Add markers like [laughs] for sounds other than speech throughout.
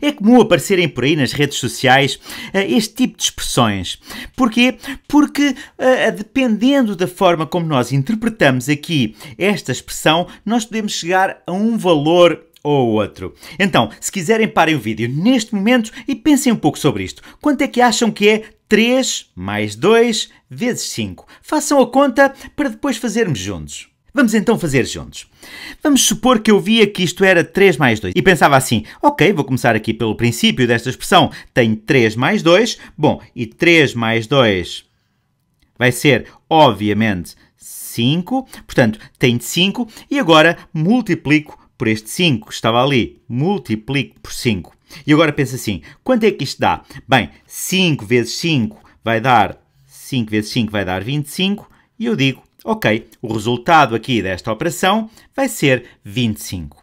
É comum aparecerem por aí nas redes sociais eh, este tipo de expressões. Porquê? Porque eh, dependendo da forma como nós interpretamos aqui esta expressão, nós podemos chegar a um valor ou outro. Então, se quiserem, parem o vídeo neste momento e pensem um pouco sobre isto. Quanto é que acham que é 3 mais 2 vezes 5? Façam a conta para depois fazermos juntos. Vamos então fazer juntos. Vamos supor que eu via que isto era 3 mais 2 e pensava assim: ok, vou começar aqui pelo princípio desta expressão. Tenho 3 mais 2, bom, e 3 mais 2 vai ser, obviamente, 5, portanto, tenho 5 e agora multiplico por este 5 que estava ali, multiplico por 5. E agora pensa assim: quanto é que isto dá? Bem, 5 vezes 5 vai dar 5 vezes 5 vai dar 25 e eu digo Ok, o resultado aqui desta operação vai ser 25.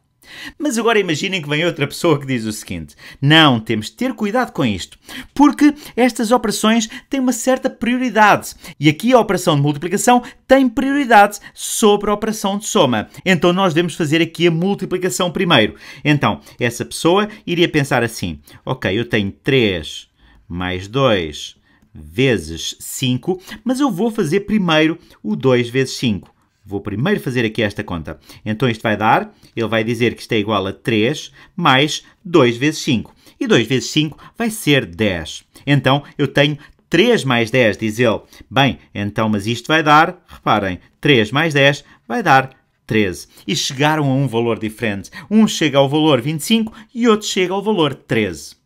Mas agora imaginem que vem outra pessoa que diz o seguinte: não, temos de ter cuidado com isto, porque estas operações têm uma certa prioridade e aqui a operação de multiplicação tem prioridade sobre a operação de soma. Então nós devemos fazer aqui a multiplicação primeiro. Então essa pessoa iria pensar assim: ok, eu tenho 3 mais 2 vezes 5, mas eu vou fazer primeiro o 2 vezes 5. Vou primeiro fazer aqui esta conta. Então isto vai dar, ele vai dizer que isto é igual a 3 mais 2 vezes 5. E 2 vezes 5 vai ser 10. Então eu tenho 3 mais 10, diz ele. Bem, então, mas isto vai dar, reparem, 3 mais 10 vai dar 13. E chegaram a um valor diferente. Um chega ao valor 25 e outro chega ao valor 13.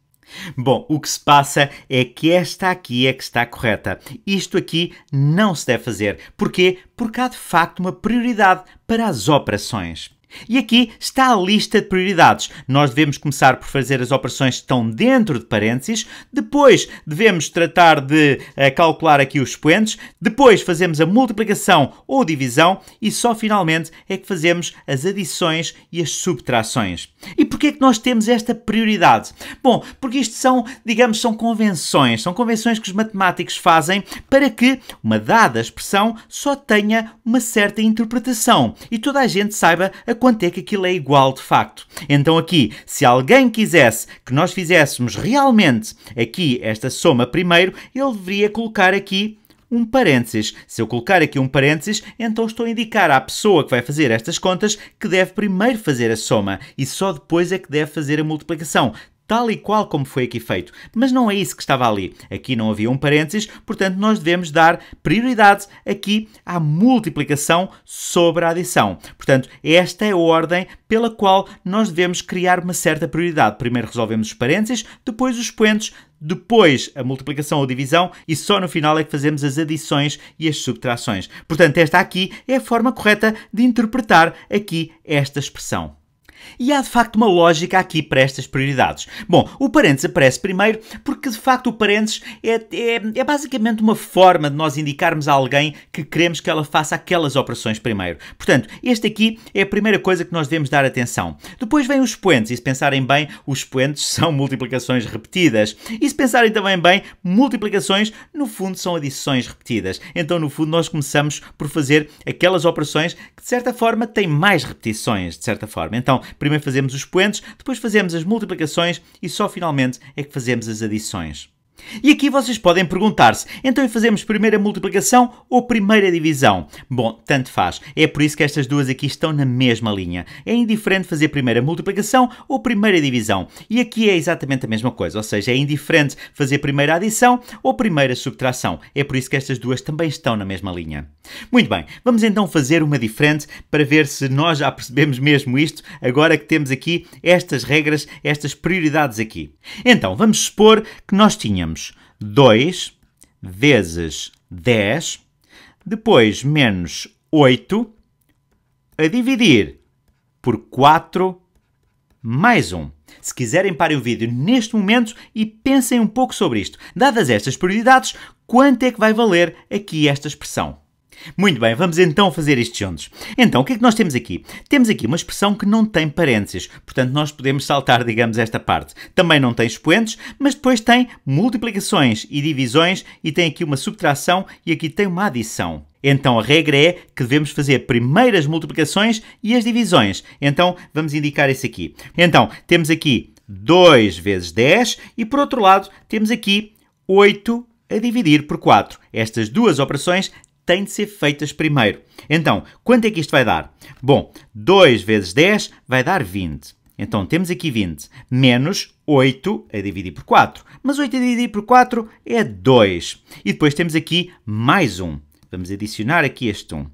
Bom, o que se passa é que esta aqui é que está correta. Isto aqui não se deve fazer. Porquê? Porque há de facto uma prioridade para as operações. E aqui está a lista de prioridades. Nós devemos começar por fazer as operações que estão dentro de parênteses, depois devemos tratar de uh, calcular aqui os expoentes, depois fazemos a multiplicação ou divisão e só finalmente é que fazemos as adições e as subtrações. E e porquê é que nós temos esta prioridade? Bom, porque isto são, digamos, são convenções, são convenções que os matemáticos fazem para que uma dada expressão só tenha uma certa interpretação e toda a gente saiba a quanto é que aquilo é igual de facto. Então aqui, se alguém quisesse que nós fizéssemos realmente aqui esta soma primeiro, ele deveria colocar aqui um parênteses. Se eu colocar aqui um parênteses, então estou a indicar à pessoa que vai fazer estas contas que deve primeiro fazer a soma e só depois é que deve fazer a multiplicação tal e qual como foi aqui feito. Mas não é isso que estava ali. Aqui não havia um parênteses, portanto, nós devemos dar prioridade aqui à multiplicação sobre a adição. Portanto, esta é a ordem pela qual nós devemos criar uma certa prioridade. Primeiro resolvemos os parênteses, depois os pontos depois a multiplicação ou divisão e só no final é que fazemos as adições e as subtrações. Portanto, esta aqui é a forma correta de interpretar aqui esta expressão. E há de facto uma lógica aqui para estas prioridades. Bom, o parênteses aparece primeiro porque de facto o parênteses é, é, é basicamente uma forma de nós indicarmos a alguém que queremos que ela faça aquelas operações primeiro. Portanto, este aqui é a primeira coisa que nós devemos dar atenção. Depois vem os expoentes, e se pensarem bem, os expoentes [laughs] são multiplicações repetidas. E se pensarem também bem, multiplicações no fundo são adições repetidas. Então, no fundo, nós começamos por fazer aquelas operações que de certa forma têm mais repetições, de certa forma. Então, Primeiro fazemos os expoentes, depois fazemos as multiplicações e só finalmente é que fazemos as adições. E aqui vocês podem perguntar-se, então fazemos primeira multiplicação ou primeira divisão? Bom, tanto faz. É por isso que estas duas aqui estão na mesma linha. É indiferente fazer primeira multiplicação ou primeira divisão. E aqui é exatamente a mesma coisa, ou seja, é indiferente fazer primeira adição ou primeira subtração. É por isso que estas duas também estão na mesma linha. Muito bem, vamos então fazer uma diferente para ver se nós já percebemos mesmo isto, agora que temos aqui estas regras, estas prioridades aqui. Então, vamos supor que nós tínhamos tínhamos 2 vezes 10, depois menos 8, a dividir por 4 mais 1. Se quiserem, parem o vídeo neste momento e pensem um pouco sobre isto. Dadas estas prioridades, quanto é que vai valer aqui esta expressão? Muito bem, vamos então fazer estes juntos. Então, o que é que nós temos aqui? Temos aqui uma expressão que não tem parênteses, portanto nós podemos saltar, digamos, esta parte. Também não tem expoentes, mas depois tem multiplicações e divisões e tem aqui uma subtração e aqui tem uma adição. Então a regra é que devemos fazer primeiro as multiplicações e as divisões. Então vamos indicar isso aqui. Então, temos aqui 2 vezes 10 e por outro lado temos aqui 8 a dividir por 4. Estas duas operações têm de ser feitas primeiro. Então, quanto é que isto vai dar? Bom, 2 vezes 10 vai dar 20. Então temos aqui 20 menos 8 a é dividir por 4. Mas 8 a é dividir por 4 é 2. E depois temos aqui mais 1. Vamos adicionar aqui este 1.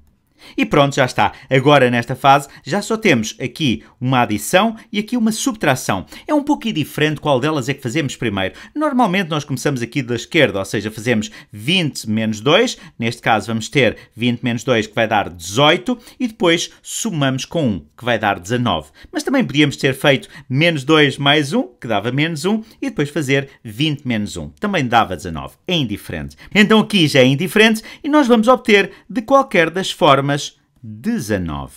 E pronto, já está. Agora, nesta fase, já só temos aqui uma adição e aqui uma subtração. É um pouco diferente qual delas é que fazemos primeiro. Normalmente nós começamos aqui da esquerda, ou seja, fazemos 20 menos 2. Neste caso vamos ter 20 menos 2 que vai dar 18 e depois somamos com 1 que vai dar 19. Mas também podíamos ter feito menos 2 mais 1 que dava menos 1 e depois fazer 20 menos 1. Também dava 19. É indiferente. Então aqui já é indiferente e nós vamos obter de qualquer das formas Palmas 19.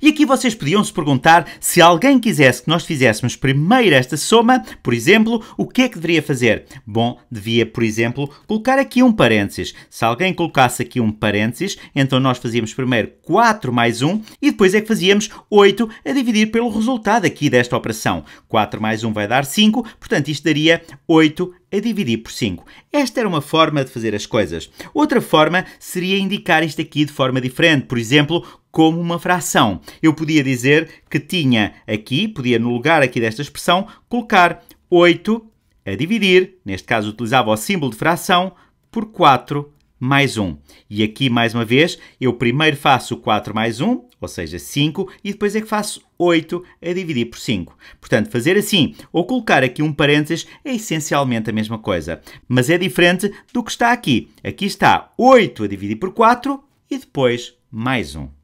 E aqui vocês podiam se perguntar se alguém quisesse que nós fizéssemos primeiro esta soma, por exemplo, o que é que deveria fazer? Bom, devia, por exemplo, colocar aqui um parênteses. Se alguém colocasse aqui um parênteses, então nós fazíamos primeiro 4 mais 1 e depois é que fazíamos 8 a dividir pelo resultado aqui desta operação. 4 mais 1 vai dar 5, portanto isto daria 8 a dividir por 5. Esta era uma forma de fazer as coisas. Outra forma seria indicar isto aqui de forma diferente, por exemplo, como uma fração. Eu podia dizer que tinha aqui, podia no lugar aqui desta expressão, colocar 8 a dividir, neste caso utilizava o símbolo de fração, por 4 mais 1. E aqui, mais uma vez, eu primeiro faço 4 mais 1, ou seja, 5, e depois é que faço 8 a é dividir por 5. Portanto, fazer assim ou colocar aqui um parênteses é essencialmente a mesma coisa, mas é diferente do que está aqui. Aqui está 8 a dividir por 4 e depois mais 1.